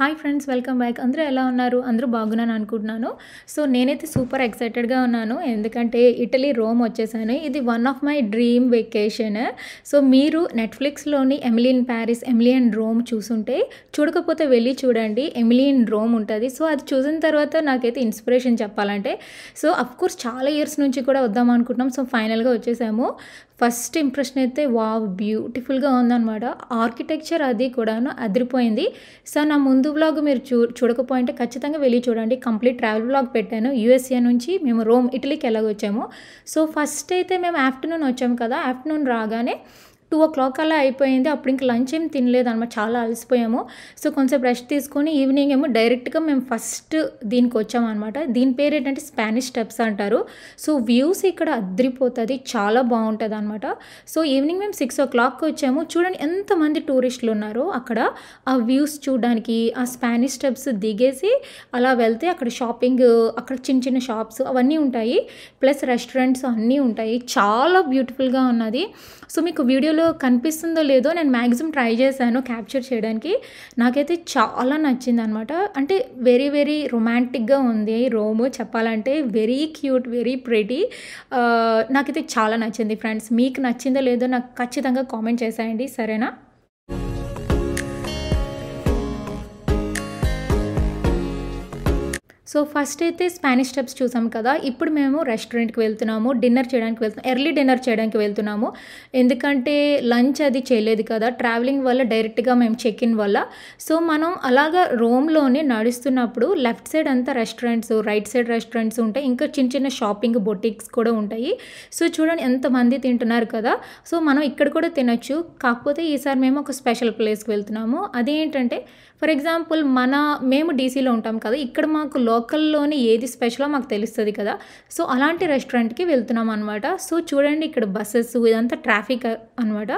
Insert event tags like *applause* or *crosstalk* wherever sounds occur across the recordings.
hi friends welcome back అందరూ ఎలా ఉన్నారు అందరూ బాగున్నాను అనుకుంటున్నాను సో నేనైతే సూపర్ ఎక్సైటెడ్గా ఉన్నాను ఎందుకంటే ఇటలీ రోమ్ వచ్చేసాను ఇది one of my dream vacation so మీరు నెట్ఫ్లిక్స్లోని ఎమిలియన్ ప్యారిస్ ఎమిలియన్ రోమ్ చూసుంటే చూడకపోతే వెళ్ళి చూడండి ఎమిలియన్ రోమ్ ఉంటుంది సో అది చూసిన తర్వాత నాకైతే ఇన్స్పిరేషన్ చెప్పాలంటే సో అఫ్కోర్స్ చాలా ఇయర్స్ నుంచి కూడా వద్దాం అనుకుంటున్నాం సో ఫైనల్గా వచ్చేసాము ఫస్ట్ ఇంప్రెషన్ అయితే వావ్ బ్యూటిఫుల్గా ఉందన్నమాట ఆర్కిటెక్చర్ అది కూడాను అదిరిపోయింది సో నా ముందు బ్లాగ్ మీరు చూ చూడకపోయింటే ఖచ్చితంగా వెళ్ళి చూడండి కంప్లీట్ ట్రావెల్ బ్లాగ్ పెట్టాను యూఎస్ఏ నుంచి మేము రోమ్ ఇటలీకి ఎలాగొచ్చాము సో ఫస్ట్ అయితే మేము ఆఫ్టర్నూన్ వచ్చాము కదా ఆఫ్టర్నూన్ రాగానే టూ ఓ క్లాక్ అలా అయిపోయింది అప్పుడు ఇంక లంచ్ ఏం తినలేదు అనమాట చాలా అలసిపోయాము సో కొంచెం రెస్ట్ తీసుకొని ఈవినింగ్ ఏమో డైరెక్ట్గా మేము ఫస్ట్ దీనికి వచ్చామన్నమాట దీని పేరు ఏంటంటే స్పానిష్ స్టెప్స్ అంటారు సో వ్యూస్ ఇక్కడ అద్రిపోతుంది చాలా బాగుంటుంది అనమాట సో ఈవినింగ్ మేము సిక్స్ ఓ క్లాక్కి వచ్చాము చూడండి ఎంతమంది టూరిస్టులు ఉన్నారు అక్కడ ఆ వ్యూస్ చూడడానికి ఆ స్పానిష్ స్టెప్స్ దిగేసి అలా వెళ్తే అక్కడ షాపింగ్ అక్కడ చిన్న చిన్న షాప్స్ అవన్నీ ఉంటాయి ప్లస్ రెస్టారెంట్స్ అన్నీ ఉంటాయి చాలా బ్యూటిఫుల్గా ఉన్నది సో మీకు వీడియోలో వీడియోలో కనిపిస్తుందో లేదో నేను మ్యాక్సిమం ట్రై చేశాను క్యాప్చర్ చేయడానికి నాకైతే చాలా నచ్చింది అనమాట అంటే వెరీ వెరీ రొమాంటిక్గా ఉంది రోమ్ చెప్పాలంటే వెరీ క్యూట్ వెరీ ప్రెటీ నాకైతే చాలా నచ్చింది ఫ్రెండ్స్ మీకు నచ్చిందో లేదో నాకు ఖచ్చితంగా కామెంట్ చేసేయండి సరేనా సో ఫస్ట్ అయితే స్పానిష్ స్టెప్స్ చూసాం కదా ఇప్పుడు మేము రెస్టారెంట్కి వెళ్తున్నాము డిన్నర్ చేయడానికి వెళ్తున్నాము ఎర్లీ డిన్నర్ చేయడానికి వెళ్తున్నాము ఎందుకంటే లంచ్ అది చేయలేదు కదా ట్రావెలింగ్ వల్ల డైరెక్ట్గా మేము చెక్ ఇన్ వల్ల సో మనం అలాగా రోమ్లోనే నడుస్తున్నప్పుడు లెఫ్ట్ సైడ్ అంతా రెస్టారెంట్స్ రైట్ సైడ్ రెస్టారెంట్స్ ఉంటాయి ఇంకా చిన్న చిన్న షాపింగ్ బొటిక్స్ కూడా ఉంటాయి సో చూడండి ఎంతమంది తింటున్నారు కదా సో మనం ఇక్కడ కూడా తినొచ్చు కాకపోతే ఈసారి మేము ఒక స్పెషల్ ప్లేస్కి వెళ్తున్నాము అదేంటంటే ఫర్ ఎగ్జాంపుల్ మన మేము డీసీలో ఉంటాం కదా ఇక్కడ మాకు లో లోకల్లోనే ఏది స్పెషలో మాకు తెలుస్తుంది కదా సో అలాంటి రెస్టారెంట్కి వెళ్తున్నాం అనమాట సో చూడండి ఇక్కడ బస్సెస్ ఇదంతా ట్రాఫిక్ అనమాట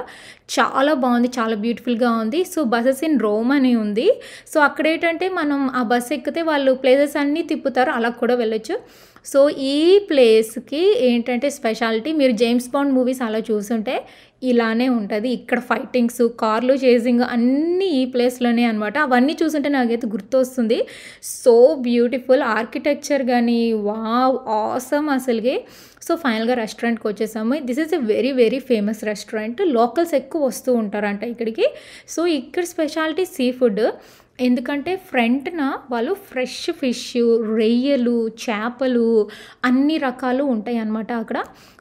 చాలా బాగుంది చాలా బ్యూటిఫుల్గా ఉంది సో బస్సెస్ ఇన్ రోమ్ అని ఉంది సో అక్కడ ఏంటంటే మనం ఆ బస్సు ఎక్కితే వాళ్ళు ప్లేసెస్ అన్నీ తిప్పుతారు అలా కూడా వెళ్ళొచ్చు సో ఈ ప్లేస్కి ఏంటంటే స్పెషాలిటీ మీరు జేమ్స్ బాండ్ మూవీస్ అలా చూసుంటే ఇలానే ఉంటుంది ఇక్కడ ఫైటింగ్స్ కార్లు చేసింగ్ అన్నీ ఈ ప్లేస్లోనే అనమాట అవన్నీ చూసుంటే నాకైతే గుర్తొస్తుంది సో బ్యూటిఫుల్ ఆర్కిటెక్చర్ కానీ వావ్ ఆసమ్ అసలుకి సో ఫైనల్గా రెస్టారెంట్కి వచ్చేసాము this is a very very famous restaurant locals ఎక్కువ వస్తూ ఉంటారంట ఇక్కడికి సో ఇక్కడ స్పెషాలిటీ సీ ఫుడ్ ఎందుకంటే ఫ్రంట్న వాళ్ళు ఫ్రెష్ ఫిష్ రొయ్యలు చేపలు అన్ని రకాలు ఉంటాయి అన్నమాట అక్కడ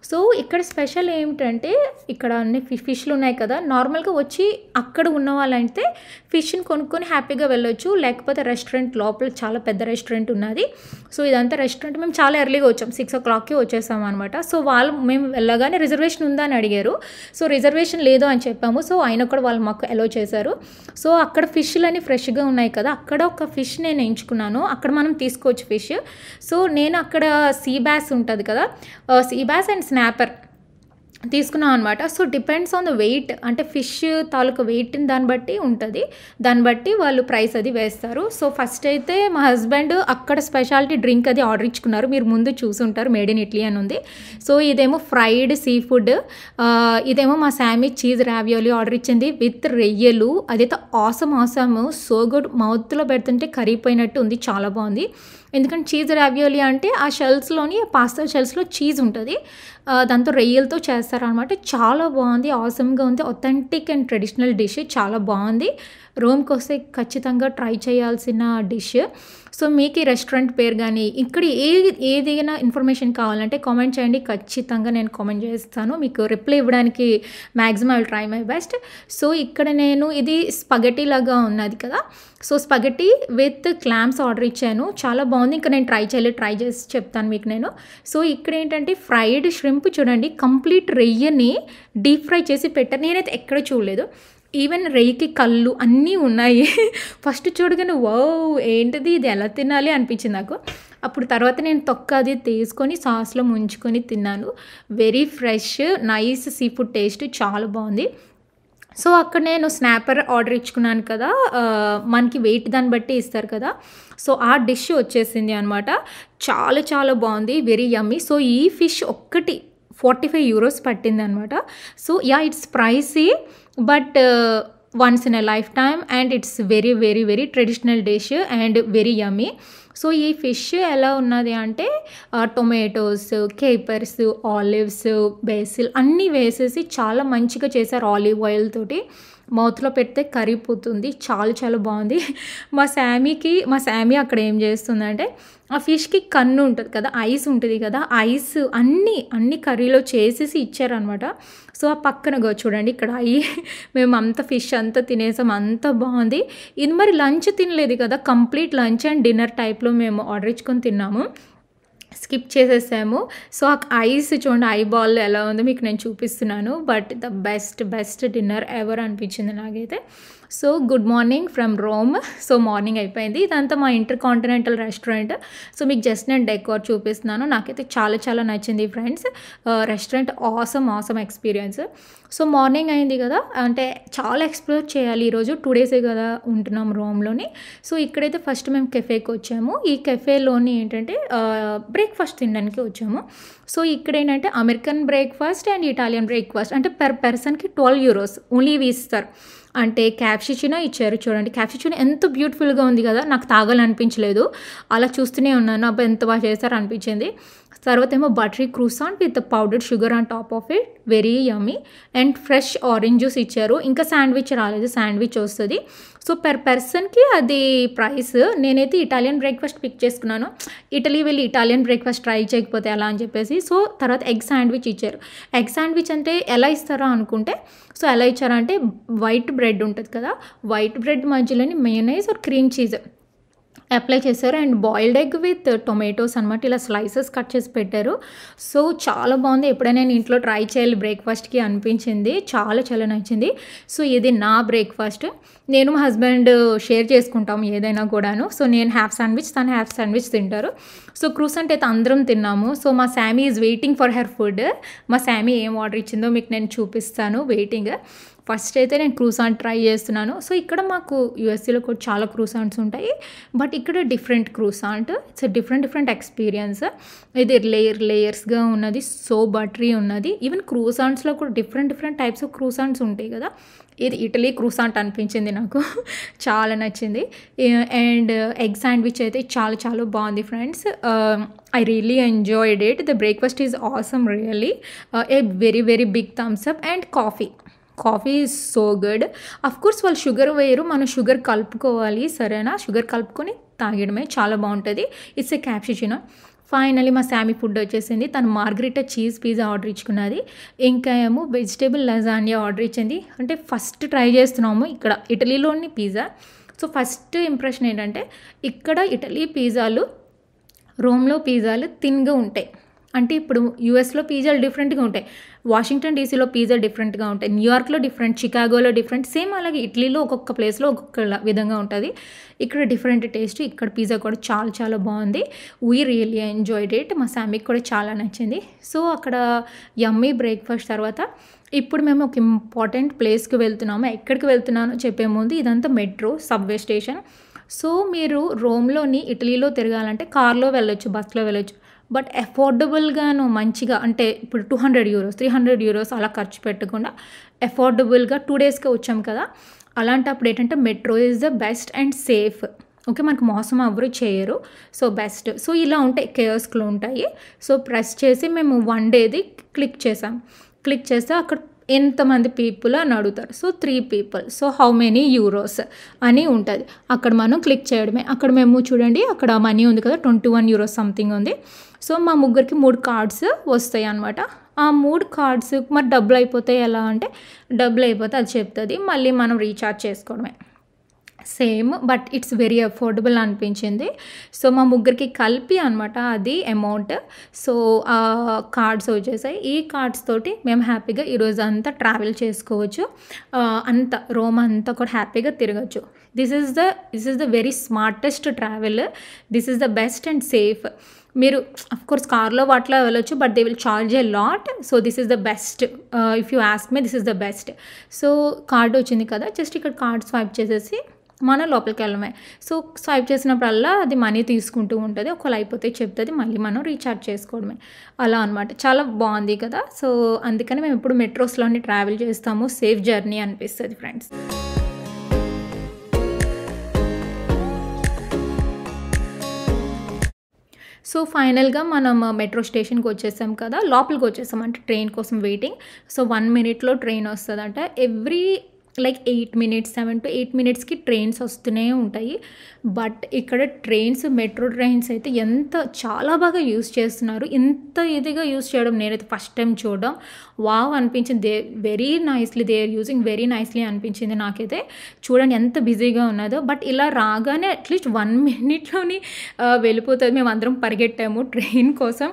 సో ఇక్కడ స్పెషల్ ఏమిటంటే ఇక్కడ అన్ని ఫిష్లు ఉన్నాయి కదా నార్మల్గా వచ్చి అక్కడ ఉన్న వాళ్ళంటే ఫిష్ని కొనుక్కొని హ్యాపీగా వెళ్ళొచ్చు లేకపోతే రెస్టారెంట్ లోపల చాలా పెద్ద రెస్టారెంట్ ఉన్నది సో ఇదంతా రెస్టారెంట్ మేము చాలా ఎర్లీగా వచ్చాం సిక్స్ ఓ క్లాక్కి వచ్చేసాం అనమాట సో వాళ్ళు మేము వెళ్ళగానే రిజర్వేషన్ ఉందా అని అడిగారు సో రిజర్వేషన్ లేదు అని చెప్పాము సో అయినా కూడా వాళ్ళు మాకు అలో చేశారు సో అక్కడ ఫిష్లు ఫ్రెష్గా ఉన్నాయి కదా అక్కడ ఒక ఫిష్ నేను ఎంచుకున్నాను అక్కడ మనం తీసుకోవచ్చు ఫిష్ సో నేను అక్కడ సీ బ్యాస్ ఉంటుంది కదా సీ బ్యాస్ అండ్ స్నాపర్ తీసుకున్నాం అనమాట so depends on the weight అంటే ఫిష్ తాలూకు వెయిట్ని దాన్ని బట్టి ఉంటుంది దాన్ని బట్టి వాళ్ళు ప్రైస్ అది వేస్తారు సో ఫస్ట్ అయితే మా హస్బెండ్ అక్కడ స్పెషాలిటీ డ్రింక్ అది ఆర్డర్ ఇచ్చుకున్నారు మీరు ముందు చూసుంటారు మేడ్ ఇన్ ఇట్లీ అని ఉంది సో ఇదేమో ఫ్రైడ్ సీ ఫుడ్ ఇదేమో మా శామీ చీజ్ రావియోలీ ఆర్డర్ ఇచ్చింది విత్ రెయ్యలు అదైతే ఆసమ్ ఆసమ్ సో గుడ్ మౌత్లో పెడుతుంటే కరిగిపోయినట్టు ఉంది చాలా బాగుంది ఎందుకంటే చీజ్ రావియోలీ అంటే ఆ షెల్స్లోని పాస్తా షెల్స్లో చీజ్ ఉంటుంది దాంతో రెయ్యలతో చేస్తారు చేస్తారనమాట చాలా బాగుంది ఆసమ్గా ఉంది అథెంటిక్ అండ్ ట్రెడిషనల్ డిష్ చాలా బాగుంది రోమ్కి వస్తే ఖచ్చితంగా ట్రై చేయాల్సిన డిష్ సో మీకు ఈ రెస్టారెంట్ పేరు కానీ ఇక్కడ ఏ ఏదైనా ఇన్ఫర్మేషన్ కావాలంటే కామెంట్ చేయండి ఖచ్చితంగా నేను కామెంట్ చేస్తాను మీకు రిప్లై ఇవ్వడానికి maximum I try my best so ఇక్కడ నేను ఇది స్పగటీ లాగా ఉన్నది కదా so spaghetti with clams order ఇచ్చాను చాలా బాగుంది ఇంకా నేను ట్రై చేయలేదు ట్రై చేసి చెప్తాను మీకు నేను సో ఇక్కడ ఏంటంటే ఫ్రైడ్ ష్రింప్ చూడండి కంప్లీట్ రెయ్యని డీప్ ఫ్రై చేసి పెట్టారు నేనైతే ఎక్కడ చూడలేదు ఈవెన్ రేకి కళ్ళు అన్నీ ఉన్నాయి ఫస్ట్ చూడగానే వో ఏంటిది ఇది ఎలా తినాలి అనిపించింది నాకు అప్పుడు తర్వాత నేను తొక్క అది తీసుకొని సాస్లో ముంచుకొని తిన్నాను very fresh nice seafood taste చాలా బాగుంది సో అక్కడ నేను స్నాపర్ ఆర్డర్ ఇచ్చుకున్నాను కదా మనకి వెయిట్ దాన్ని బట్టి ఇస్తారు కదా సో ఆ డిష్ వచ్చేసింది అనమాట చాలా చాలా బాగుంది వెరీ యమ్మీ సో ఈ ఫిష్ ఒక్కటి ఫార్టీ ఫైవ్ యూరోస్ పట్టింది అనమాట so yeah it's pricey but once in a lifetime and it's very very very traditional dish and very yummy so ఈ ఫిష్ ఎలా ఉన్నది అంటే టొమాటోస్ కేపర్స్ ఆలివ్స్ బేసిల్ అన్నీ వేసేసి చాలా మంచిగా చేశారు ఆలివ్ ఆయిల్ తోటి మౌత్లో పెడితే కరిగిపోతుంది చాలా చాలా బాగుంది మా శామీకి మా శామీ అక్కడ ఏం చేస్తుందంటే ఆ ఫిష్కి కన్ను ఉంటుంది కదా ఐస్ ఉంటుంది కదా ఐస్ అన్నీ అన్ని కర్రీలో చేసేసి ఇచ్చారనమాట సో ఆ పక్కన చూడండి ఇక్కడ అయ్యి మేము అంత ఫిష్ అంతా తినేసాం అంత బాగుంది ఇది మరి లంచ్ తినలేదు కదా కంప్లీట్ లంచ్ అండ్ డిన్నర్ టైప్లో మేము ఆర్డర్ ఇచ్చుకొని తిన్నాము స్కిప్ చేసేసాము సో ఆ ఐస్ చూడండి ఐ బాల్ ఎలా ఉందో మీకు నేను చూపిస్తున్నాను but the best best dinner ever అనిపించింది నాకైతే so good morning from Rome so morning అయిపోయింది ఇదంతా మా ఇంటర్ కాంటినెంటల్ రెస్టారెంట్ సో మీకు జస్ట్ నేను డెకోర్ చూపిస్తున్నాను నాకైతే చాలా చాలా నచ్చింది friends restaurant awesome awesome experience so morning అయింది కదా అంటే చాలా ఎక్స్ప్లోర్ చేయాలి ఈరోజు టూ డేసే కదా ఉంటున్నాం రోమ్లోని సో ఇక్కడైతే ఫస్ట్ మేము కెఫేకి వచ్చాము ఈ కెఫేలోని ఏంటంటే బ్రేక్ఫాస్ట్ తినడానికి వచ్చాము సో ఇక్కడ ఏంటంటే American breakfast and Italian breakfast అంటే పర్ పర్సన్కి ట్వెల్వ్ యూరోస్ ఓన్లీ ఇవి ఇస్తారు అంటే క్యాప్షిచినా ఇచ్చారు చూడండి క్యాప్షిచినా ఎంత బ్యూటిఫుల్గా ఉంది కదా నాకు తాగాలనిపించలేదు అలా చూస్తూనే ఉన్నాను అబ్బాయి ఎంత బాగా చేశారు అనిపించింది తర్వాత ఏమో buttery croissant with powdered sugar on top of it very yummy and fresh orange juice ఇచ్చారు ఇంకా శాండ్విచ్ రాలేదు శాండ్విచ్ వస్తుంది సో పెర్ పర్సన్కి అది ప్రైస్ నేనైతే ఇటాలియన్ బ్రేక్ఫాస్ట్ పిక్ చేసుకున్నాను ఇటలీ వెళ్ళి ఇటాలియన్ బ్రేక్ఫాస్ట్ ట్రై చేయకపోతే ఎలా అని చెప్పేసి సో తర్వాత ఎగ్ శాండ్విచ్ ఇచ్చారు ఎగ్ శాండ్విచ్ అంటే ఎలా ఇస్తారా అనుకుంటే సో ఎలా ఇచ్చారంటే వైట్ బ్రెడ్ ఉంటుంది కదా వైట్ బ్రెడ్ మధ్యలోని mayonnaise or cream cheese apply చేశారు and boiled egg with tomatoes అనమాట ఇలా స్లైసెస్ కట్ చేసి పెట్టారు సో చాలా బాగుంది ఎప్పుడైనా నేను ఇంట్లో ట్రై చేయాలి బ్రేక్ఫాస్ట్కి అనిపించింది చాలా చాలా నచ్చింది సో ఇది నా బ్రేక్ఫాస్ట్ నేను మా హస్బెండ్ షేర్ చేసుకుంటాం ఏదైనా కూడాను సో నేను హ్యాఫ్ శాండ్విచ్ తను హ్యాఫ్ శాండ్విచ్ తింటారు సో క్రూస్ అయితే అందరం తిన్నాము సో మా Sammy is waiting for her food మా శామీ ఏం ఆర్డర్ ఇచ్చిందో మీకు నేను చూపిస్తాను వెయిటింగ్ ఫస్ట్ అయితే నేను క్రూసాన్ ట్రై చేస్తున్నాను సో ఇక్కడ మాకు యూఎస్సీలో కూడా చాలా క్రూసాన్స్ ఉంటాయి బట్ ఇక్కడ different croissant it's different different experience ఇది లేయర్ లేయర్స్గా ఉన్నది సో బటరీ ఉన్నది ఈవెన్ క్రూసాన్స్లో కూడా different different types of croissants ఉంటాయి కదా ఇది ఇటలీ క్రూసాంట్ అనిపించింది నాకు చాలా నచ్చింది అండ్ ఎగ్ శాండ్విచ్ అయితే చాలా చాలా బాగుంది friends I really enjoyed it the breakfast is awesome really a very very big thumbs up and coffee coffee is so good course వాళ్ళు షుగర్ వేయరు మనం షుగర్ కలుపుకోవాలి సరేనా షుగర్ కలుపుకొని తాగడమే చాలా బాగుంటుంది ఇట్స్ ఏ క్యాప్షిచిన ఫైనలీ మా శామీ ఫుడ్ వచ్చేసింది తను మార్గరిటా చీజ్ పిజ్జా ఆర్డర్ ఇచ్చుకున్నది ఇంకా ఏమో వెజిటేబుల్ లజానియా ఆర్డర్ ఇచ్చింది అంటే ఫస్ట్ ట్రై చేస్తున్నాము ఇక్కడ ఇటలీలోని పిజ్జా సో ఫస్ట్ ఇంప్రెషన్ ఏంటంటే ఇక్కడ ఇటలీ పిజ్జాలు రోమ్లో పిజ్జాలు థిన్గా ఉంటాయి అంటే ఇప్పుడు యూఎస్లో పీజాలు డిఫరెంట్గా ఉంటాయి వాషింగ్టన్ డీసీలో పీజా డిఫరెంట్గా ఉంటాయి న్యూయార్క్లో డిఫరెంట్ చికాగోలో డిఫరెంట్ సేమ్ అలాగే ఇటలీలో ఒక్కొక్క ప్లేస్లో ఒక్కొక్క విధంగా ఉంటుంది ఇక్కడ డిఫరెంట్ టేస్ట్ ఇక్కడ పిజ్జా కూడా చాలా చాలా బాగుంది వీ రియల్లీ ఎంజాయ్ ఇట్ మా ఫ్యామిలీకి కూడా చాలా నచ్చింది సో అక్కడ యమ్మీ బ్రేక్ఫాస్ట్ తర్వాత ఇప్పుడు మేము ఒక ఇంపార్టెంట్ ప్లేస్కి వెళ్తున్నాము ఎక్కడికి వెళ్తున్నానో చెప్పే ముందు ఇదంతా మెట్రో సబ్వే స్టేషన్ సో మీరు రోమ్లోని ఇటలీలో తిరగాలంటే కార్లో వెళ్ళొచ్చు బస్లో వెళ్ళొచ్చు బట్ అఫోర్డబుల్గాను మంచిగా అంటే ఇప్పుడు two hundred euros three hundred euros అలా ఖర్చు పెట్టకుండా అఫోర్డబుల్గా టూ డేస్కే వచ్చాం కదా అలాంటప్పుడు ఏంటంటే metro is the best and safe okay మనకు మోసం ఎవరు చేయరు సో బెస్ట్ సో ఇలా ఉంటాయి కేర్స్లో ఉంటాయి సో ప్రెస్ చేసి మేము వన్ డేది క్లిక్ చేసాం క్లిక్ చేస్తే అక్కడ ఎంతమంది పీపుల్ అని అడుగుతారు so three people so how many euros అని ఉంటుంది అక్కడ మనం క్లిక్ చేయడమే అక్కడ మేము చూడండి అక్కడ మనీ ఉంది కదా ట్వంటీ వన్ యూరోస్ సంథింగ్ ఉంది సో మా ముగ్గురికి మూడు కార్డ్స్ వస్తాయి అనమాట ఆ మూడు కార్డ్స్ మరి డబ్బులు అయిపోతాయి ఎలా అంటే డబ్బులు అయిపోతే అది చెప్తుంది మళ్ళీ మనం రీఛార్జ్ చేసుకోవడమే same but it's very affordable అనిపించింది సో మా ముగ్గురికి కలిపి అనమాట అది అమౌంట్ సో ఆ కార్డ్స్ వచ్చేసాయి ఈ కార్డ్స్ తోటి మేము హ్యాపీగా ఈరోజు అంతా ట్రావెల్ చేసుకోవచ్చు అంత రోమ్ అంతా కూడా హ్యాపీగా తిరగచ్చు this is the this is the very smartest travel this is the best and safe మీరు అఫ్ కోర్స్ కార్లో వాటిలో వెళ్ళొచ్చు but they will charge a lot so this is the best if you ask me this is the best so card వచ్చింది కదా just ఇక్కడ card swipe చేసేసి మనం లోపలికి వెళ్ళమే సో స్వైప్ చేసినప్పుడల్లా అది మనీ తీసుకుంటూ ఉంటుంది ఒకవేళ అయిపోతే చెప్తుంది మళ్ళీ మనం రీఛార్జ్ చేసుకోవడమే అలా అనమాట చాలా బాగుంది కదా సో అందుకని మేము ఇప్పుడు మెట్రోస్లోనే ట్రావెల్ చేస్తాము సేఫ్ జర్నీ అనిపిస్తుంది ఫ్రెండ్స్ సో ఫైనల్గా మనం మెట్రో స్టేషన్కి వచ్చేసాం కదా లోపలికి వచ్చేసాం అంటే ట్రైన్ కోసం వెయిటింగ్ సో వన్ మినిట్లో ట్రైన్ వస్తుందంట every like eight minutes seven to eight మినిట్స్కి ట్రైన్స్ వస్తూనే ఉంటాయి బట్ ఇక్కడ ట్రైన్స్ మెట్రో ట్రైన్స్ అయితే ఎంత చాలా బాగా యూస్ చేస్తున్నారు ఇంత ఇదిగా యూస్ చేయడం నేనైతే ఫస్ట్ టైం చూడడం వావ్ అనిపించింది they very nicely they are using very nicely అనిపించింది నాకైతే చూడండి ఎంత బిజీగా ఉన్నదో బట్ ఇలా రాగానే అట్లీస్ట్ వన్ మినిట్లోని వెళ్ళిపోతుంది మేము అందరం పరిగెట్టాము ట్రైన్ కోసం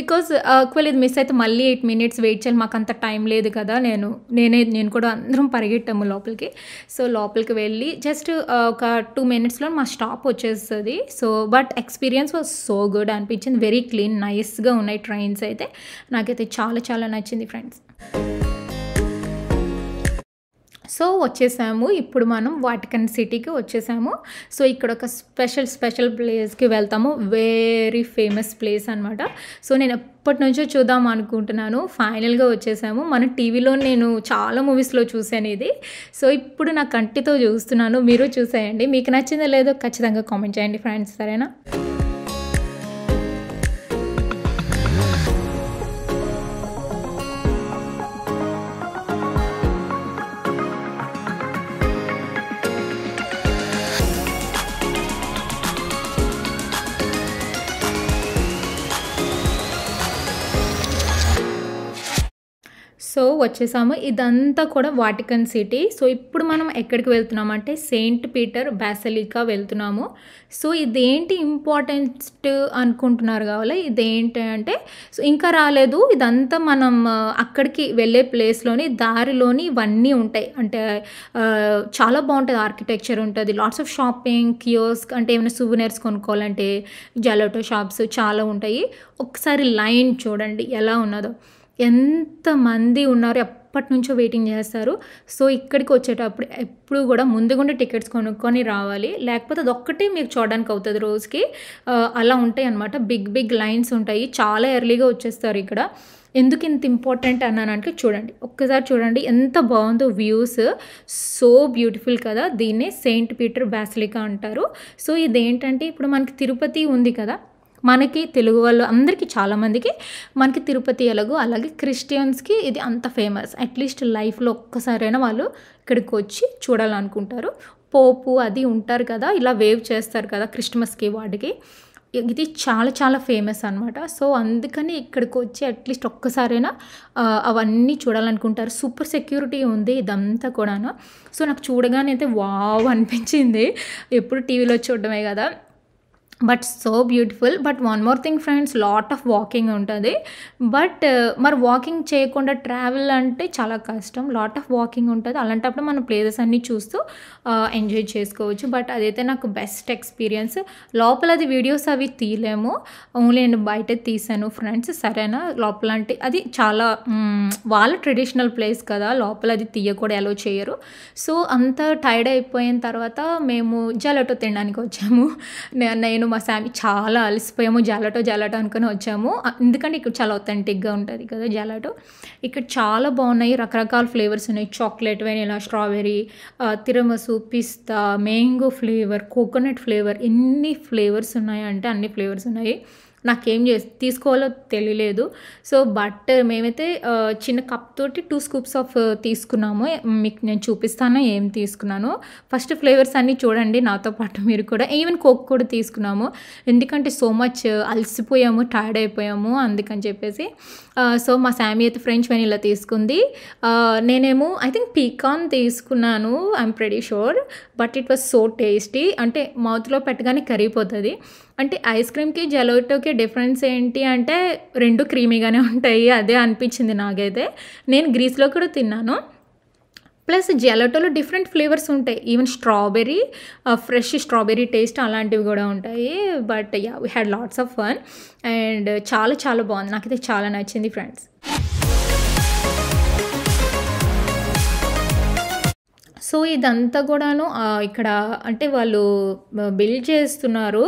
బికాజ్ ఒకవేళ ఇది మిస్ అయితే మళ్ళీ ఎయిట్ మినిట్స్ వెయిట్ చేయాలి మాకు అంత టైం లేదు కదా నేను నేనే నేను కూడా అందరం పరిగెట్టాము వెళ్ళాము లోపలికి సో లోపలికి వెళ్ళి జస్ట్ ఒక టూ మినిట్స్లో మా స్టాప్ వచ్చేస్తుంది so but experience was so good అనిపించింది వెరీ క్లీన్ నైస్గా ఉన్నాయి ట్రైన్స్ అయితే నాకైతే చాలా చాలా నచ్చింది ఫ్రెండ్స్ సో వచ్చేసాము ఇప్పుడు మనం వాటికన్ సిటీకి వచ్చేసాము సో ఇక్కడ ఒక స్పెషల్ స్పెషల్ ప్లేస్కి వెళ్తాము వెరీ ఫేమస్ ప్లేస్ అనమాట సో నేను ఎప్పటి నుంచో చూద్దాం అనుకుంటున్నాను ఫైనల్గా వచ్చేసాము మన టీవీలో నేను చాలా మూవీస్లో చూశాను ఇది సో ఇప్పుడు నా కంటితో చూస్తున్నాను మీరు చూసేయండి మీకు నచ్చిందో లేదో ఖచ్చితంగా కామెంట్ చేయండి ఫ్రెండ్స్ సరేనా వచ్చేసాము ఇదంతా కూడా వాటికన్ సిటీ సో ఇప్పుడు మనం ఎక్కడికి వెళ్తున్నామంటే సెయింట్ పీటర్ బ్యాసలికా వెళ్తున్నాము సో ఇదేంటి ఇంపార్టెంట్ అనుకుంటున్నారు కావాలి ఇదేంటి అంటే సో ఇంకా రాలేదు ఇదంతా మనం అక్కడికి వెళ్ళే ప్లేస్లోని దారిలోని ఇవన్నీ ఉంటాయి అంటే చాలా బాగుంటుంది ఆర్కిటెక్చర్ ఉంటుంది లాట్స్ ఆఫ్ షాపింగ్ కియోస్క్ అంటే ఏమైనా సువినర్స్ కొనుక్కోవాలంటే జలోటో షాప్స్ చాలా ఉంటాయి ఒకసారి లైన్ చూడండి ఎలా ఉన్నదో ఎంతమంది ఉన్నారు ఎప్పటి నుంచో వెయిటింగ్ చేస్తారు సో ఇక్కడికి వచ్చేటప్పుడు ఎప్పుడు కూడా ముందుగుండే టికెట్స్ కొనుక్కొని రావాలి లేకపోతే అదొక్కటే మీకు చూడడానికి అవుతుంది రోజుకి అలా ఉంటాయి అనమాట బిగ్ బిగ్ లైన్స్ ఉంటాయి చాలా ఎర్లీగా వచ్చేస్తారు ఇక్కడ ఎందుకు ఇంత ఇంపార్టెంట్ అన్నానంటే చూడండి ఒక్కసారి చూడండి ఎంత బాగుందో వ్యూస్ సో బ్యూటిఫుల్ కదా దీన్నే సెయింట్ పీటర్ బ్యాసిలికా అంటారు సో ఇదేంటంటే ఇప్పుడు మనకి తిరుపతి ఉంది కదా మనకి తెలుగు వాళ్ళు అందరికీ చాలామందికి మనకి తిరుపతి ఎలాగు అలాగే క్రిస్టియన్స్కి ఇది అంత ఫేమస్ అట్లీస్ట్ లైఫ్లో ఒక్కసారైనా వాళ్ళు ఇక్కడికి వచ్చి చూడాలనుకుంటారు పోపు అది ఉంటారు కదా ఇలా వేవ్ చేస్తారు కదా క్రిస్టమస్కి వాటికి ఇది చాలా చాలా ఫేమస్ అనమాట సో అందుకని ఇక్కడికి వచ్చి అట్లీస్ట్ ఒక్కసారైనా అవన్నీ చూడాలనుకుంటారు సూపర్ సెక్యూరిటీ ఉంది ఇదంతా కూడాను సో నాకు చూడగానే అయితే వావ్ అనిపించింది ఎప్పుడు టీవీలో చూడడమే కదా but so beautiful but one more thing friends lot of walking ఉంటుంది బట్ మరి వాకింగ్ చేయకుండా ట్రావెల్ అంటే చాలా కష్టం లాట్ ఆఫ్ వాకింగ్ ఉంటుంది అలాంటప్పుడు మనం ప్లేసెస్ అన్నీ చూస్తూ ఎంజాయ్ uh, చేసుకోవచ్చు బట్ అదైతే నాకు బెస్ట్ ఎక్స్పీరియన్స్ లోపల అది వీడియోస్ అవి తీయలేము ఓన్లీ నేను బయట తీసాను ఫ్రెండ్స్ సరేనా లోపల అంటే అది చాలా వాళ్ళ ట్రెడిషనల్ ప్లేస్ కదా లోపల అది తీయకూడదు అలో చేయరు సో అంత టైర్డ్ అయిపోయిన తర్వాత మేము జలటో తినడానికి వచ్చాము *laughs* నేను మా ఫ్యామిలీ చాలా అలసిపోయాము జాలాటో జాలాటో అనుకుని వచ్చాము ఎందుకంటే ఇక్కడ చాలా ఒథెంటిక్గా ఉంటుంది కదా జాలాటో ఇక్కడ చాలా బాగున్నాయి రకరకాల ఫ్లేవర్స్ ఉన్నాయి chocolate vanilla strawberry tiramisu pista mango flavour coconut flavour ఎన్ని ఫ్లేవర్స్ ఉన్నాయంటే అన్ని ఫ్లేవర్స్ ఉన్నాయి నాకేం చే తీసుకోవాలో తెలియలేదు సో బట్ మేమైతే చిన్న కప్ తోటి టూ స్కూప్స్ ఆఫ్ తీసుకున్నాము మీకు నేను చూపిస్తాను ఏం తీసుకున్నాను ఫస్ట్ ఫ్లేవర్స్ అన్నీ చూడండి నాతో పాటు మీరు కూడా ఈవెన్ కోక్ కూడా తీసుకున్నాము ఎందుకంటే సో మచ్ అలసిపోయాము టైర్డ్ అయిపోయాము అందుకని చెప్పేసి సో మా శామీ అయితే ఫ్రెంచ్ ఇలా తీసుకుంది నేనేమో ఐ థింక్ పీకాన్ తీసుకున్నాను I'm pretty sure but it was so tasty అంటే మౌత్లో పెట్టగానే కరిగిపోతుంది అంటే ఐస్ క్రీమ్కి జెలోటోకి డిఫరెన్స్ ఏంటి అంటే రెండు క్రీమీగానే ఉంటాయి అదే అనిపించింది నాకైతే నేను గ్రీస్లో కూడా తిన్నాను ప్లస్ జెలోటోలో డిఫరెంట్ ఫ్లేవర్స్ ఉంటాయి even strawberry fresh strawberry taste అలాంటివి కూడా ఉంటాయి but yeah we had lots of fun and చాలా చాలా బాగుంది నాకైతే చాలా నచ్చింది ఫ్రెండ్స్ సో ఇదంతా కూడాను ఇక్కడ అంటే వాళ్ళు బిల్డ్ చేస్తున్నారు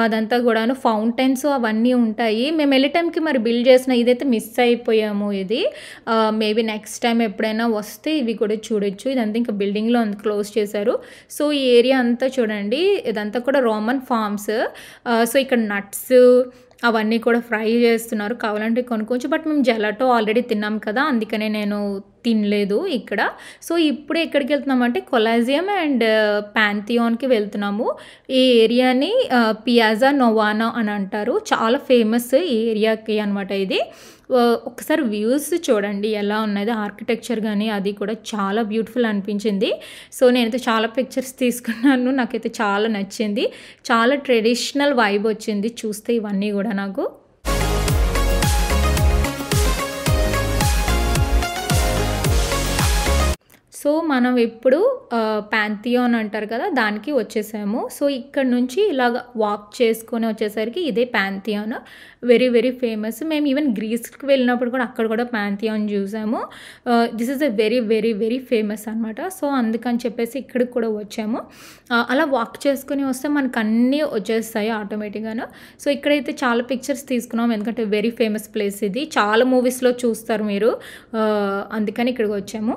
అదంతా కూడాను ఫౌంటైన్స్ అవన్నీ ఉంటాయి మేము వెళ్ళే టైంకి మరి బిల్డ్ చేసిన ఇదైతే మిస్ అయిపోయాము ఇది మేబీ నెక్స్ట్ టైం ఎప్పుడైనా వస్తే ఇవి కూడా చూడొచ్చు ఇదంతా ఇంకా బిల్డింగ్లో అంత క్లోజ్ చేశారు సో ఈ ఏరియా అంతా చూడండి ఇదంతా కూడా రోమన్ ఫార్మ్స్ సో ఇక్కడ నట్స్ అవన్నీ కూడా ఫ్రై చేస్తున్నారు కావాలంటే కొనుక్కోవచ్చు బట్ మేము జలాటో ఆల్రెడీ తిన్నాం కదా అందుకనే నేను తినలేదు ఇక్కడ సో ఇప్పుడు ఎక్కడికి వెళ్తున్నామంటే కొలాజియం అండ్ ప్యాంథియాన్కి వెళ్తున్నాము ఈ ఏరియాని పియాజా uh, నోవానా అని అంటారు చాలా ఫేమస్ ఈ ఏరియాకి అనమాట ఇది ఒకసారి వ్యూస్ చూడండి ఎలా ఉన్నది ఆర్కిటెక్చర్ కానీ అది కూడా చాలా బ్యూటిఫుల్ అనిపించింది సో నేనైతే చాలా పిక్చర్స్ తీసుకున్నాను నాకైతే చాలా నచ్చింది చాలా ట్రెడిషనల్ వైబ్ వచ్చింది చూస్తే ఇవన్నీ కూడా నాకు సో మనం ఇప్పుడు ప్యాంథియోన్ అంటారు కదా దానికి వచ్చేసాము సో ఇక్కడ నుంచి ఇలాగ వాక్ చేసుకొని వచ్చేసరికి ఇదే ప్యాంథియోన్ వెరీ వెరీ ఫేమస్ మేము ఈవెన్ గ్రీస్కి వెళ్ళినప్పుడు కూడా అక్కడ కూడా ప్యాంథియోన్ చూసాము this is a very very very famous అనమాట సో అందుకని చెప్పేసి ఇక్కడికి కూడా వచ్చాము అలా వాక్ చేసుకొని వస్తే మనకు అన్నీ వచ్చేస్తాయి ఆటోమేటిక్గాను సో ఇక్కడైతే చాలా పిక్చర్స్ తీసుకున్నాం ఎందుకంటే వెరీ ఫేమస్ ప్లేస్ ఇది చాలా మూవీస్లో చూస్తారు మీరు అందుకని ఇక్కడికి వచ్చాము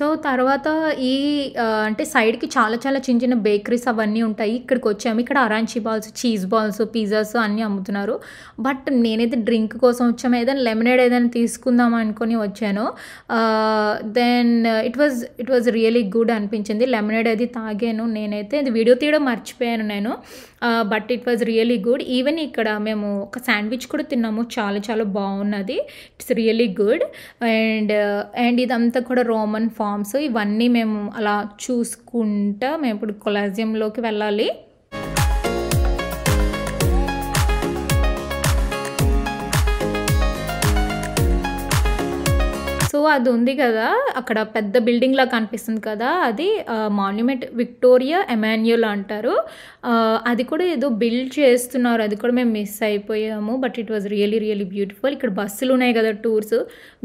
eso తర్వాత ఈ అంటే సైడ్కి చాలా చాలా చిన్న చిన్న బేకరీస్ అవన్నీ ఉంటాయి ఇక్కడికి వచ్చాము ఇక్కడ arancini balls cheese balls pizzas అన్నీ అమ్ముతున్నారు బట్ నేనైతే డ్రింక్ కోసం వచ్చాము ఏదైనా లెమనేడ్ ఏదైనా తీసుకుందాం అనుకొని వచ్చాను then it was it was really good అనిపించింది లెమనేడ్ అది తాగాను నేనైతే ఇది వీడియో తీయడం మర్చిపోయాను నేను but it was really good even ఇక్కడ మేము ఒక శాండ్విచ్ కూడా తిన్నాము చాలా చాలా బాగున్నది it's really good and and ఇదంతా కూడా రోమన్ ఫార్మ్స్ ఫామ్స్ ఇవన్నీ మేము అలా చూసుకుంటా మేము ఇప్పుడు కొలాజియంలోకి వెళ్ళాలి సో అది ఉంది కదా అక్కడ పెద్ద బిల్డింగ్లా కనిపిస్తుంది కదా అది మాన్యుమెంట్ విక్టోరియా ఎమాన్యుల్ అంటారు అది కూడా ఏదో బిల్డ్ చేస్తున్నారు అది కూడా మేము మిస్ అయిపోయాము but it was really really beautiful ఇక్కడ బస్సులు ఉన్నాయి కదా టూర్స్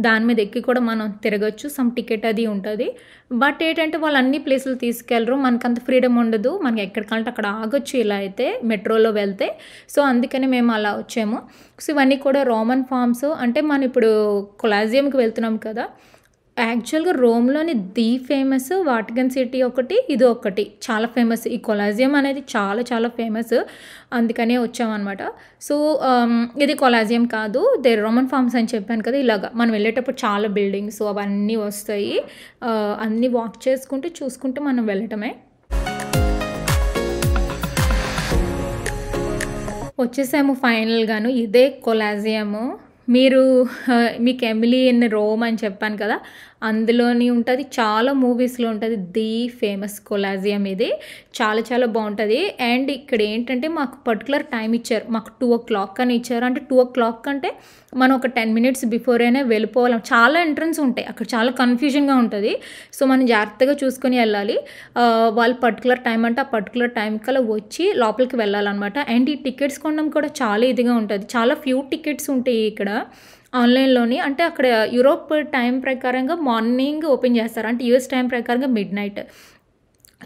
దాని మీద ఎక్కి కూడా మనం తిరగచ్చు సమ్ టికెట్ అది ఉంటుంది బట్ ఏంటంటే వాళ్ళు అన్ని ప్లేసులు తీసుకెళ్ళరు మనకు అంత ఫ్రీడమ్ ఉండదు మనకి ఎక్కడికంటే అక్కడ ఆగొచ్చు ఇలా అయితే మెట్రోలో వెళ్తే సో అందుకని మేము అలా వచ్చాము సో ఇవన్నీ కూడా రోమన్ ఫామ్స్ అంటే మనం ఇప్పుడు కొలాజియంకి వెళ్తున్నాం కదా యాక్చువల్గా రోమ్లోని ది ఫేమస్ వాటికన్ సిటీ ఒకటి ఇది ఒకటి చాలా ఫేమస్ ఈ కొలాజియం అనేది చాలా చాలా ఫేమస్ అందుకనే వచ్చామన్నమాట సో ఇది కొలాజియం కాదు దే రోమన్ ఫార్మ్స్ అని చెప్పాను కదా ఇలాగా మనం వెళ్ళేటప్పుడు చాలా బిల్డింగ్స్ అవన్నీ వస్తాయి అన్నీ వాక్ చేసుకుంటూ చూసుకుంటూ మనం వెళ్ళటమే వచ్చేసాము ఫైనల్గాను ఇదే కొలాజియము మీరు మీకు ఎమిలీ ఇన్ రోమ్ అని చెప్పాను కదా అందులోని ఉంటుంది చాలా మూవీస్లో ఉంటుంది ది ఫేమస్ కొలాజియం ఇది చాలా చాలా బాగుంటుంది అండ్ ఇక్కడ ఏంటంటే మాకు పర్టికులర్ టైం ఇచ్చారు మాకు టూ ఓ క్లాక్ అని ఇచ్చారు అంటే టూ ఓ క్లాక్ అంటే మనం ఒక టెన్ మినిట్స్ బిఫోర్ అయినా వెళ్ళిపోవాలి చాలా ఎంట్రన్స్ ఉంటాయి అక్కడ చాలా కన్ఫ్యూజన్గా ఉంటుంది సో మనం జాగ్రత్తగా చూసుకొని వెళ్ళాలి వాళ్ళు పర్టికులర్ టైం అంటే ఆ పర్టికులర్ టైం కల్లా వచ్చి లోపలికి వెళ్ళాలన్నమాట అండ్ ఈ టికెట్స్ కొనడం కూడా చాలా ఇదిగా ఉంటుంది చాలా ఫ్యూ టికెట్స్ ఉంటాయి ఇక్కడ ఆన్లైన్లోని అంటే అక్కడ యూరోప్ టైం ప్రకారంగా మార్నింగ్ ఓపెన్ చేస్తారు అంటే యూఎస్ టైం ప్రకారంగా మిడ్ నైట్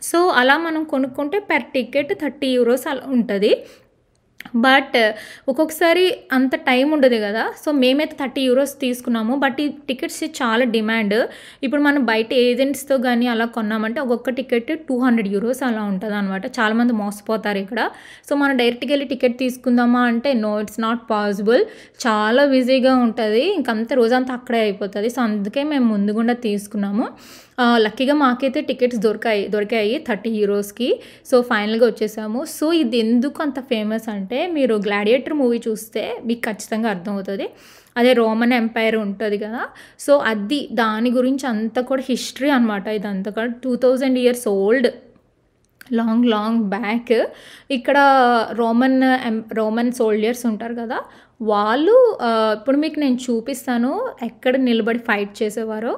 సో అలా మనం కొనుక్కుంటే పర్ టికెట్ థర్టీ యూరోస్ అలా ఉంటుంది బట్ ఒక్కొక్కసారి అంత టైం ఉండదు కదా సో మేమైతే థర్టీ యూరోస్ తీసుకున్నాము బట్ ఈ టికెట్స్ చాలా డిమాండ్ ఇప్పుడు మనం బయట ఏజెంట్స్తో కానీ అలా కొన్నామంటే ఒక్కొక్క టికెట్ టూ హండ్రెడ్ యూరోస్ అలా ఉంటుంది అనమాట చాలామంది మోసపోతారు ఇక్కడ సో మనం డైరెక్ట్గా వెళ్ళి టికెట్ తీసుకుందామా అంటే నో ఇట్స్ నాట్ పాసిబుల్ చాలా బిజీగా ఉంటుంది ఇంకంతా రోజంతా అక్కడే అయిపోతుంది సో అందుకే మేము ముందుగుండా తీసుకున్నాము లక్కీగా మాకైతే టికెట్స్ దొరికాయి దొరికాయి థర్టీ హీరోస్కి సో ఫైనల్గా వచ్చేసాము సో ఇది ఎందుకు అంత ఫేమస్ అంటే మీరు గ్లాడియేటర్ మూవీ చూస్తే మీకు ఖచ్చితంగా అర్థమవుతుంది అదే రోమన్ ఎంపైర్ ఉంటుంది కదా సో అది దాని గురించి అంతా కూడా హిస్టరీ అనమాట ఇదంతా కూడా two thousand years old long long back ఇక్కడ రోమన్ రోమన్ సోల్జర్స్ ఉంటారు కదా వాళ్ళు ఇప్పుడు మీకు నేను చూపిస్తాను ఎక్కడ నిలబడి ఫైట్ చేసేవారో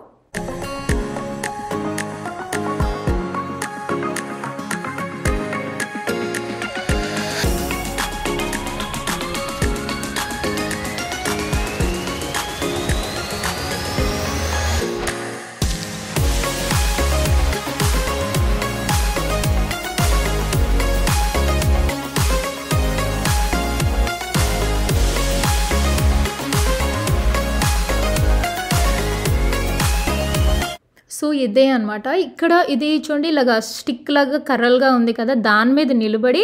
ఇదే అనమాట ఇక్కడ ఇది చూడండి ఇలాగా స్టిక్ లాగా కర్రలుగా ఉంది కదా దాని మీద నిలబడి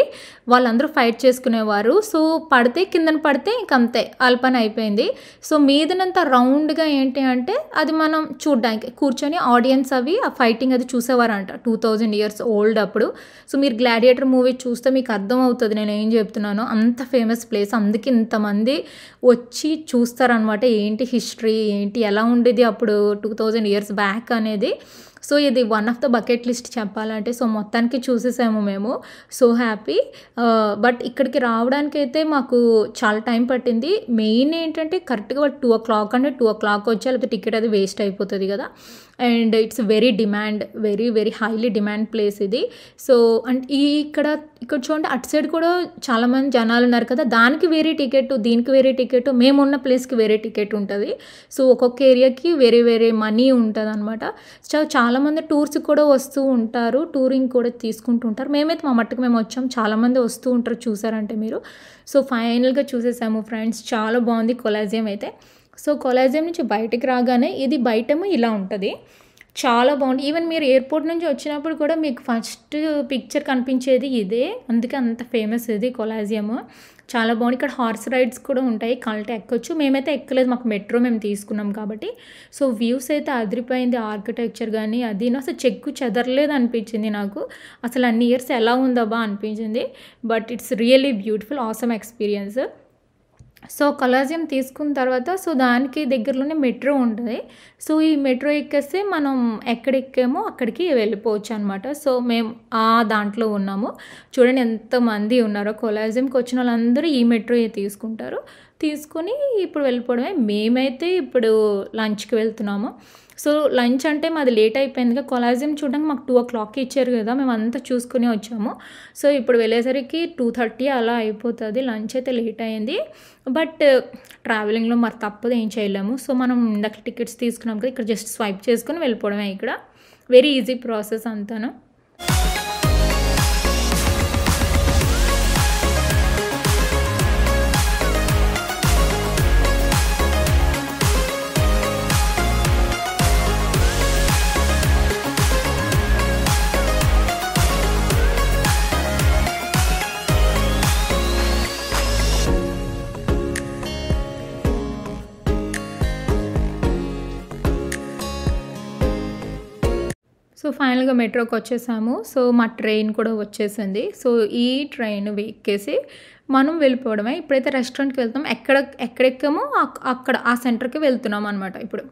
వాళ్ళందరూ ఫైట్ చేసుకునేవారు సో పడితే కిందన పడితే ఇంకంతే అల్పన అయిపోయింది సో మీదనంత రౌండ్గా ఏంటి అంటే అది మనం చూడడానికి కూర్చొని ఆడియన్స్ అవి ఆ ఫైటింగ్ అది చూసేవారంట టూ థౌజండ్ ఇయర్స్ ఓల్డ్ అప్పుడు సో మీరు గ్లాడియేటర్ మూవీ చూస్తే మీకు అర్థం అవుతుంది నేను ఏం చెప్తున్నాను అంత ఫేమస్ ప్లేస్ అందుకే ఇంతమంది వచ్చి చూస్తారనమాట ఏంటి హిస్టరీ ఏంటి ఎలా ఉండేది అప్పుడు టూ థౌజండ్ ఇయర్స్ బ్యాక్ అనేది సో ఇది one of the bucket list చెప్పాలంటే సో మొత్తానికి చూసేసాము మేము సో హ్యాపీ బట్ uh, ఇక్కడికి రావడానికి అయితే మాకు చాలా టైం పట్టింది మెయిన్ ఏంటంటే కరెక్ట్గా టూ ఓ క్లాక్ అంటే టూ ఓ క్లాక్ వచ్చి లేకపోతే టికెట్ అది వేస్ట్ అయిపోతుంది కదా and it's very demand very very highly demand place ఇది సో అండ్ ఈ ఇక్కడ ఇక్కడ చూడండి అటు సైడ్ కూడా చాలామంది జనాలు ఉన్నారు కదా దానికి వేరే టికెట్ దీనికి వేరే టికెట్ మేమున్న ప్లేస్కి వేరే టికెట్ ఉంటుంది సో ఒక్కొక్క ఏరియాకి వేరే వేరే మనీ ఉంటుంది అనమాట సో చాలామంది టూర్స్కి కూడా వస్తూ ఉంటారు టూరింగ్ కూడా తీసుకుంటూ ఉంటారు మేమైతే మా మట్టుకు మేము వచ్చాం చాలామంది వస్తూ ఉంటారు చూసారంటే మీరు సో ఫైనల్గా చూసేసాము ఫ్రెండ్స్ చాలా బాగుంది కొలాజియం అయితే సో కొలాజియం నుంచి బయటకు రాగానే ఇది బయటము ఇలా ఉంటుంది చాలా బాగుంది ఈవెన్ మీరు ఎయిర్పోర్ట్ నుంచి వచ్చినప్పుడు కూడా మీకు ఫస్ట్ పిక్చర్ కనిపించేది ఇదే అందుకే అంత ఫేమస్ ఇది కొలాజియం చాలా బాగుంది ఇక్కడ హార్స్ రైడ్స్ కూడా ఉంటాయి కాల్ట ఎక్కొచ్చు మేమైతే ఎక్కలేదు మాకు మెట్రో మేము తీసుకున్నాం కాబట్టి సో వ్యూస్ అయితే అదిరిపోయింది ఆర్కిటెక్చర్ కానీ అది అసలు చెక్కు చెదరలేదు అనిపించింది నాకు అసలు అన్ని ఇయర్స్ ఎలా బా అనిపించింది but it's really beautiful awesome experience so Colosseum తీసుకున్న తర్వాత సో దానికి దగ్గరలోనే మెట్రో ఉంటుంది సో ఈ మెట్రో ఎక్కేస్తే మనం ఎక్కడ ఎక్కామో అక్కడికి వెళ్ళిపోవచ్చు అనమాట సో మేము ఆ దాంట్లో ఉన్నాము చూడండి ఎంతమంది ఉన్నారో కొలాజియంకి వచ్చిన వాళ్ళందరూ ఈ మెట్రో తీసుకుంటారు తీసుకొని ఇప్పుడు వెళ్ళిపోవడమే మేమైతే ఇప్పుడు లంచ్కి వెళ్తున్నాము సో లంచ్ అంటే మాది లేట్ అయిపోయింది కదా కొలాజియం చూడడానికి మాకు టూ ఓ క్లాక్కి ఇచ్చారు కదా మేము అంతా చూసుకుని వచ్చాము సో ఇప్పుడు వెళ్ళేసరికి టూ థర్టీ అలా అయిపోతుంది లంచ్ అయితే లేట్ అయింది బట్ ట్రావెలింగ్లో uh, మరి తప్పదు ఏం చేయలేము సో మనం ఇందాక టికెట్స్ తీసుకున్నాం కదా ఇక్కడ జస్ట్ స్వైప్ చేసుకుని వెళ్ళిపోవడమే ఇక్కడ వెరీ ఈజీ ప్రాసెస్ అంతాను ఫైనల్గా మెట్రోకి వచ్చేసాము సో మా ట్రైన్ కూడా వచ్చేసింది సో ఈ ట్రైన్ ఎక్కేసి మనం వెళ్ళిపోవడమే ఇప్పుడైతే రెస్టారెంట్కి వెళ్తాం ఎక్కడ ఎక్కడెక్కామో అక్కడ ఆ సెంటర్కి వెళ్తున్నాం అనమాట ఇప్పుడు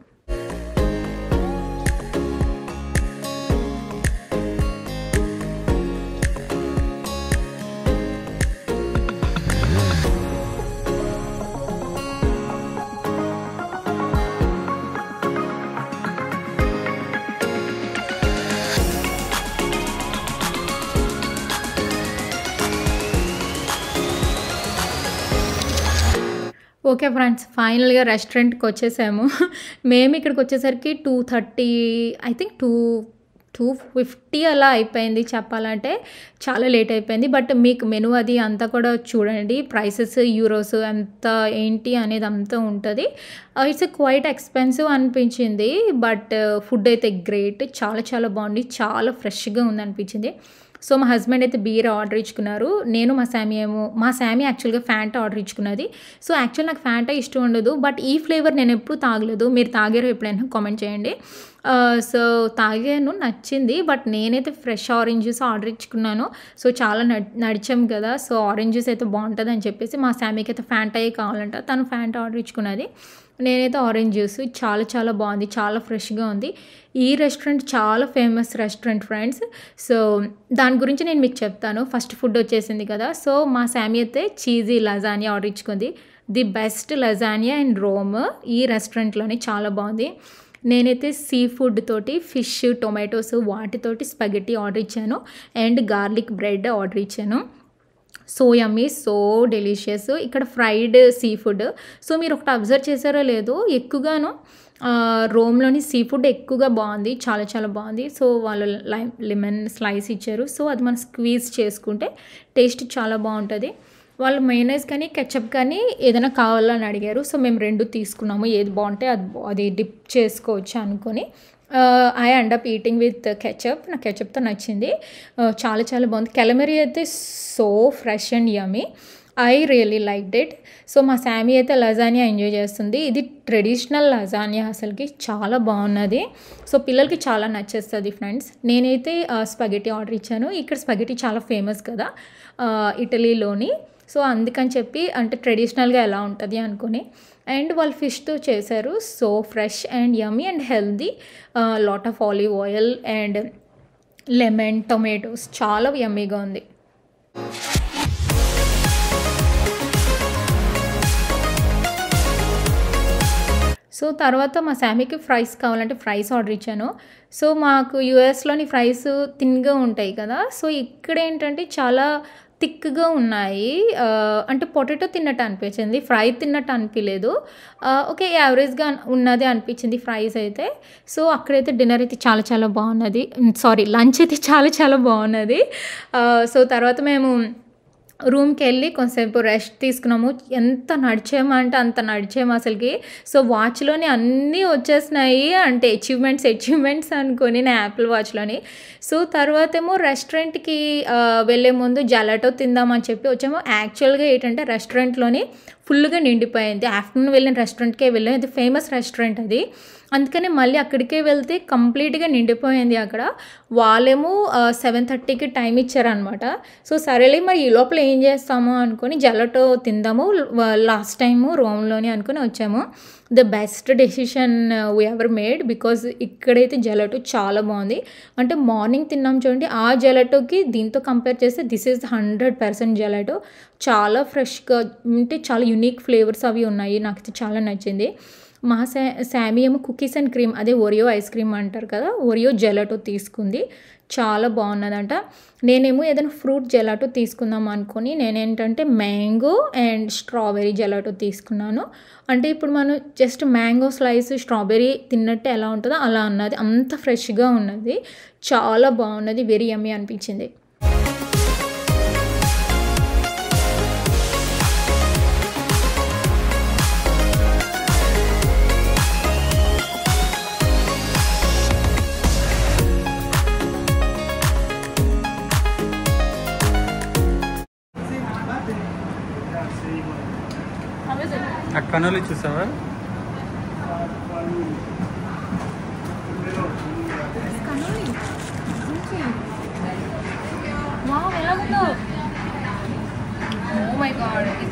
ఓకే ఫ్రెండ్స్ ఫైనల్గా రెస్టారెంట్కి వచ్చేసాము మేము ఇక్కడికి వచ్చేసరికి two thirty I think two two fifty అలా అయిపోయింది చెప్పాలంటే చాలా లేట్ అయిపోయింది బట్ మీకు మెను అది అంతా కూడా చూడండి ప్రైసెస్ యూరోస్ ఎంత ఏంటి అనేది అంతా ఉంటుంది ఇట్స్ క్వైట్ ఎక్స్పెన్సివ్ అనిపించింది బట్ ఫుడ్ అయితే గ్రేట్ చాలా చాలా బాగుంది చాలా ఫ్రెష్గా ఉంది అనిపించింది సో మా హస్బెండ్ అయితే బీర్ ఆర్డర్ ఇచ్చుకున్నారు నేను మా శామీ ఏమో మా శామీ యాక్చువల్గా ఫ్యాంటా ఆర్డర్ ఇచ్చుకున్నది సో యాక్చువల్ నాకు ఫ్యాంటా ఇష్టం ఉండదు బట్ ఈ ఫ్లేవర్ నేను ఎప్పుడు తాగలేదు మీరు తాగారు ఎప్పుడైనా కామెంట్ చేయండి సో తాగాను నచ్చింది బట్ నేనైతే ఫ్రెష్ ఆరెంజెస్ ఆర్డర్ ఇచ్చుకున్నాను సో చాలా నడిచాం కదా సో ఆరెంజెస్ అయితే బాగుంటుంది అని చెప్పేసి మా శామీకి అయితే ఫ్యాంటాయే కావాలంట తను ఫ్యాంటా ఆర్డర్ ఇచ్చుకున్నది నేనైతే ఆరెంజ్ జ్యూస్ చాలా చాలా బాగుంది చాలా ఫ్రెష్గా ఉంది ఈ రెస్టారెంట్ చాలా ఫేమస్ రెస్టారెంట్ ఫ్రెండ్స్ సో దాని గురించి నేను మీకు చెప్తాను ఫస్ట్ ఫుడ్ వచ్చేసింది కదా సో మా శామి అయితే చీజీ లజానియా ఆర్డర్ ఇచ్చుకుంది the best lasagna and Rome ఈ రెస్టారెంట్లోనే చాలా బాగుంది నేనైతే సీ ఫుడ్ తోటి ఫిష్ టొమాటోస్ వాటితోటి స్పగెట్టి ఆర్డర్ ఇచ్చాను అండ్ గార్లిక్ బ్రెడ్ ఆర్డర్ ఇచ్చాను సోయమ్మి సో డెలిషియస్ ఇక్కడ ఫ్రైడ్ సీ ఫుడ్ సో మీరు ఒకటి అబ్జర్వ్ చేశారో లేదో ఎక్కువగాను రోమ్లోని సీ ఫుడ్ ఎక్కువగా బాగుంది చాలా చాలా బాగుంది సో వాళ్ళు లైమ్ లెమన్ స్లైస్ ఇచ్చారు సో అది మనం స్క్వీజ్ చేసుకుంటే టేస్ట్ చాలా బాగుంటుంది వాళ్ళు మైనస్ కానీ కెచప్ కానీ ఏదైనా కావాలని అడిగారు సో మేము రెండు తీసుకున్నాము ఏది బాగుంటే అది అది డిప్ చేసుకోవచ్చు అనుకొని I end up eating with ketchup నాకు కెచప్తో నచ్చింది uh, చాలా చాలా బాగుంది కెలమెరీ అయితే so fresh and yummy I really like that so మా శామీ అయితే లజానియా ఎంజాయ్ చేస్తుంది ఇది ట్రెడిషనల్ లజానియా అసలుకి చాలా బాగున్నది సో పిల్లలకి చాలా నచ్చేస్తుంది ఫ్రెండ్స్ నేనైతే స్పగెటీ uh, ఆర్డర్ ఇచ్చాను ఇక్కడ స్పగెటీ చాలా ఫేమస్ కదా ఇటలీలోని uh, సో అందుకని చెప్పి అంటే ట్రెడిషనల్గా ఎలా ఉంటుంది అనుకుని అండ్ వాళ్ళు ఫిష్తో చేశారు so fresh and yummy and healthy lot of olive oil and lemon tomatoes చాలా యమ్మీగా ఉంది సో తర్వాత మా శామీకి ఫ్రైస్ కావాలంటే ఫ్రైస్ ఆర్డర్ ఇచ్చాను సో మాకు యూఎస్లోని ఫ్రైస్ థిన్గా ఉంటాయి కదా సో ఇక్కడ ఏంటంటే చాలా థిక్గా ఉన్నాయి అంటే పొటాటో తిన్నట్టు అనిపించింది ఫ్రై తిన్నట్టు అనిపించలేదు ఓకే యావరేజ్గా ఉన్నది అనిపించింది ఫ్రైస్ అయితే సో అక్కడైతే డిన్నర్ అయితే చాలా చాలా బాగున్నది సారీ లంచ్ అయితే చాలా చాలా బాగున్నది సో తర్వాత మేము రూమ్కి వెళ్ళి కొంతసేపు రెస్ట్ తీసుకున్నాము ఎంత నడిచామా అంటే అంత నడిచాము అసలుకి సో వాచ్లోనే అన్నీ వచ్చేసినాయి అంటే అచీవ్మెంట్స్ అచీవ్మెంట్స్ అనుకొని నా యాపిల్ వాచ్లోని సో తర్వాత ఏమో రెస్టారెంట్కి వెళ్ళే ముందు జలాటో తిందామని చెప్పి వచ్చాము యాక్చువల్గా ఏంటంటే రెస్టారెంట్లోని ఫుల్గా నిండిపోయింది ఆఫ్టర్నూన్ వెళ్ళిన రెస్టారెంట్కే వెళ్ళాం ఇది ఫేమస్ రెస్టారెంట్ అది అందుకని మళ్ళీ అక్కడికే వెళ్తే కంప్లీట్గా నిండిపోయింది అక్కడ వాళ్ళేమో సెవెన్ థర్టీకి టైం ఇచ్చారనమాట సో సరేలే మరి ఈ లోపల ఏం చేస్తాము అనుకొని జలటో తిందాము లాస్ట్ టైము రోమ్లోనే అనుకుని వచ్చాము the best decision we ever made because ఇక్కడైతే జలటో చాలా బాగుంది అంటే మార్నింగ్ తిన్నాం చూడండి ఆ జలటోకి దీంతో కంపేర్ చేస్తే this is hundred percent gelato చాలా ఫ్రెష్గా అంటే చాలా యునిక్ ఫ్లేవర్స్ అవి ఉన్నాయి నాకు చాలా నచ్చింది మా శా శామీ ఏమో కుకీస్ అండ్ క్రీమ్ అదే ఒరియో ఐస్ క్రీమ్ అంటారు కదా ఒరియో జెలటో తీసుకుంది చాలా బాగున్నదంట నేనేమో ఏదైనా ఫ్రూట్ జెలాటో తీసుకుందాం అనుకుని నేనేంటంటే మ్యాంగో అండ్ స్ట్రాబెరీ జెలాటో తీసుకున్నాను అంటే ఇప్పుడు మనం జస్ట్ మ్యాంగో స్లైస్ స్ట్రాబెరీ తిన్నట్టే ఎలా ఉంటుందో అలా ఉన్నది అంత ఫ్రెష్గా ఉన్నది చాలా బాగున్నది వెరీ యమ్మీ అనిపించింది కనోలి చూసావా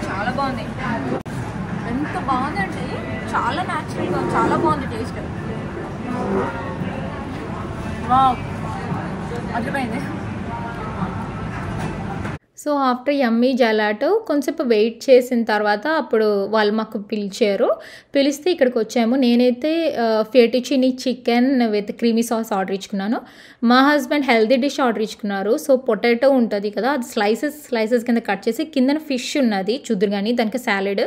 చాలా బాగుంది ఎంత బాగుందంటే చాలా న్యాచురల్గా చాలా బాగుంది టేస్ట్ అర్థమైంది సో ఆఫ్టర్ ఎమ్మీ జలాటో కొంచెంసేపు వెయిట్ చేసిన తర్వాత అప్పుడు వాళ్ళు మాకు పిలిచారు పిలిస్తే ఇక్కడికి వచ్చాము నేనైతే fettuccine chicken with creamy sauce order ఇచ్చుకున్నాను మా హస్బెండ్ హెల్దీ డిష్ ఆర్డర్ ఇచ్చుకున్నారు సో పొటాటో ఉంటుంది కదా అది స్లైసెస్ స్లైసెస్ కింద కట్ చేసి కిందన ఫిష్ ఉన్నది చుదురు కానీ దానికి సాలెడ్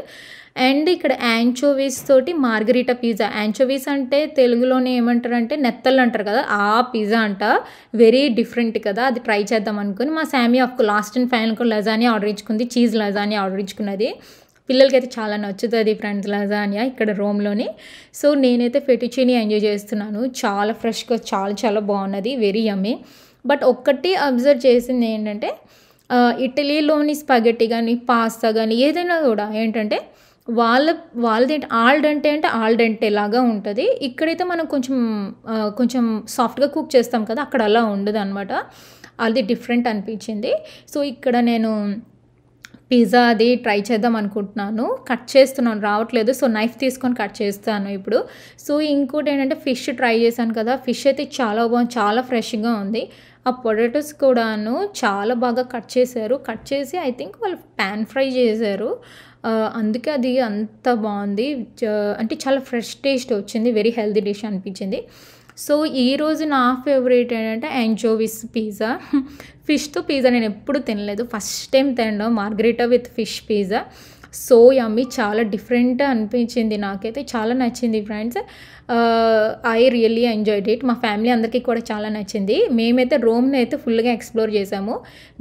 అండ్ ఇక్కడ యాంచోవీస్ తోటి మార్గరీటా పిజ్జా యాంచోవీస్ అంటే తెలుగులోనే ఏమంటారు అంటే నెత్తలు అంటారు కదా ఆ పిజ్జా అంట వెరీ డిఫరెంట్ కదా అది ట్రై చేద్దాం అనుకుని మా Sammy of last and final lasagna order ఇచ్చుకుంది చీజ్ లజానీ ఆర్డర్ ఇచ్చుకున్నది పిల్లలకైతే చాలా నచ్చుతుంది ఫ్రెండ్స్ లజానియా ఇక్కడ రోమ్లోని సో నేనైతే ఫెటిచిని ఎంజాయ్ చేస్తున్నాను చాలా ఫ్రెష్గా చాలా చాలా బాగున్నది వెరీ యమ్మీ బట్ ఒక్కటి అబ్జర్వ్ చేసింది ఏంటంటే ఇటలీలోని స్పగెట్టి కానీ పాస్తా కానీ ఏదైనా కూడా ఏంటంటే వాళ్ళ వాళ్ళది ఆల్డ్ అంటే అంటే ఆల్డ్ అంటే లాగా ఉంటుంది ఇక్కడైతే మనం కొంచెం కొంచెం సాఫ్ట్గా కుక్ చేస్తాం కదా అక్కడ అలా ఉండదు అనమాట అది డిఫరెంట్ అనిపించింది సో ఇక్కడ నేను పిజ్జా అది ట్రై చేద్దాం అనుకుంటున్నాను కట్ చేస్తున్నాను రావట్లేదు సో నైఫ్ తీసుకొని కట్ చేస్తాను ఇప్పుడు సో ఇంకోటి ఏంటంటే ఫిష్ ట్రై చేశాను కదా ఫిష్ అయితే చాలా బాగుంది చాలా ఫ్రెష్గా ఉంది ఆ పొటాటోస్ కూడాను చాలా బాగా కట్ చేశారు కట్ చేసి ఐ థింక్ వాళ్ళు ప్యాన్ ఫ్రై చేశారు అందుకే అది అంత బాగుంది అంటే చాలా ఫ్రెష్ టేస్ట్ వచ్చింది వెరీ హెల్దీ డిష్ అనిపించింది సో ఈరోజు నా ఫేవరెట్ ఏంటంటే యాంజోవిస్ పిజ్జా ఫిష్తో పిజ్జా నేను ఎప్పుడు తినలేదు ఫస్ట్ టైం తినడం margherita with fish pizza so yummy చాలా డిఫరెంట్ అనిపించింది నాకైతే చాలా నచ్చింది friends I really enjoyed it మా ఫ్యామిలీ అందరికీ కూడా చాలా నచ్చింది మేమైతే రోమ్ని అయితే ఫుల్గా ఎక్స్ప్లోర్ చేసాము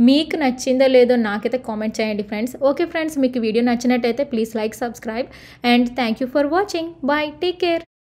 మీకు నచ్చిందో లేదో నాకైతే కామెంట్ చేయండి ఫ్రెండ్స్ ఓకే ఫ్రెండ్స్ మీకు వీడియో నచ్చినట్టయితే please like subscribe and thank you for watching bye take care